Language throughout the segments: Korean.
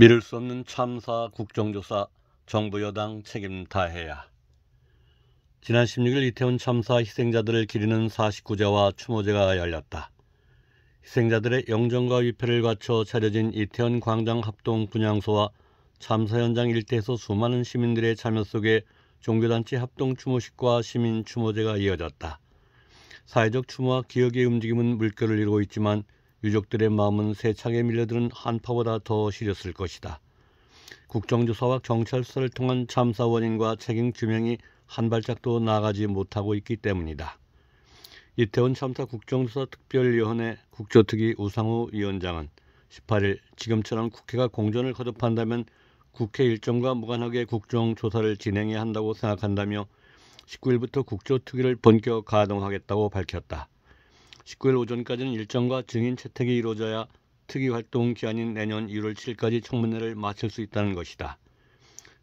미룰 수 없는 참사 국정조사 정부 여당 책임 다해야 지난 16일 이태원 참사 희생자들을 기리는 49제와 추모제가 열렸다. 희생자들의 영정과 위패를 갖춰 차려진 이태원 광장 합동 분향소와 참사 현장 일대에서 수많은 시민들의 참여 속에 종교단체 합동 추모식과 시민 추모제가 이어졌다. 사회적 추모와 기억의 움직임은 물결을 이루고 있지만 유족들의 마음은 세차게 밀려드는 한파보다 더 시렸을 것이다. 국정조사와 경찰서를 통한 참사 원인과 책임 규명이 한 발짝도 나가지 못하고 있기 때문이다. 이태원 참사 국정조사 특별위원회 국조특위 우상우 위원장은 18일 지금처럼 국회가 공전을 거듭한다면 국회 일정과 무관하게 국정조사를 진행해야 한다고 생각한다며 19일부터 국조특위를 본격 가동하겠다고 밝혔다. 19일 오전까지는 일정과 증인 채택이 이루어져야 특위 활동 기한인 내년 1월 7일까지 청문회를 마칠 수 있다는 것이다.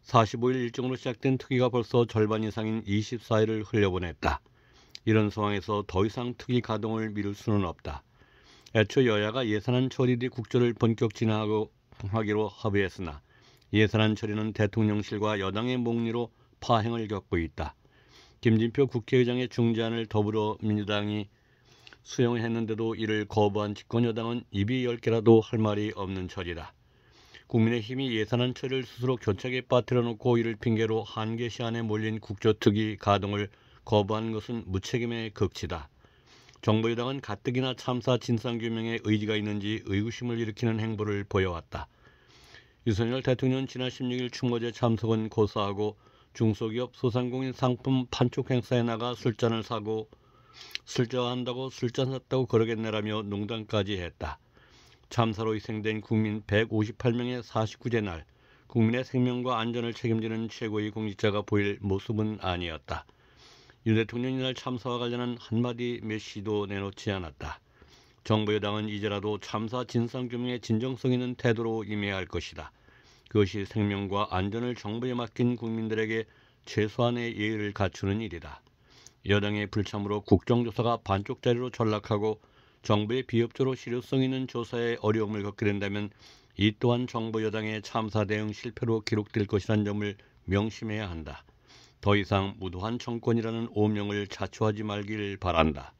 45일 일정으로 시작된 특위가 벌써 절반 이상인 24일을 흘려보냈다. 이런 상황에서 더 이상 특위 가동을 미룰 수는 없다. 애초 여야가 예산안 처리 뒤 국조를 본격 진행하기로 합의했으나 예산안 처리는 대통령실과 여당의 목리로 파행을 겪고 있다. 김진표 국회의장의 중재안을 더불어민주당이 수용했는데도 이를 거부한 집권여당은 입이 열 개라도 할 말이 없는 처지다. 국민의힘이 예산안 처리를 스스로 교착에 빠뜨려 놓고 이를 핑계로 한계 시안에 몰린 국조특위 가동을 거부한 것은 무책임의 극치다. 정부 여당은 가뜩이나 참사 진상규명에 의지가 있는지 의구심을 일으키는 행보를 보여왔다. 유선열 대통령 지난 16일 충무제 참석은 고사하고 중소기업 소상공인 상품 판촉 행사에 나가 술잔을 사고 술 좋아한다고 술잔 샀다고 그러겠네라며 농담까지 했다. 참사로 희생된 국민 158명의 49제 날 국민의 생명과 안전을 책임지는 최고의 공직자가 보일 모습은 아니었다. 윤 대통령이 날 참사와 관련한 한마디 메시도 내놓지 않았다. 정부 여당은 이제라도 참사 진상규명의 진정성 있는 태도로 임해야 할 것이다. 그것이 생명과 안전을 정부에 맡긴 국민들에게 최소한의 예의를 갖추는 일이다. 여당의 불참으로 국정조사가 반쪽짜리로 전락하고 정부의 비협조로 실효성 있는 조사에 어려움을 겪게 된다면 이 또한 정부 여당의 참사 대응 실패로 기록될 것이란 점을 명심해야 한다. 더 이상 무도한 정권이라는 오명을 자초하지 말길 바란다.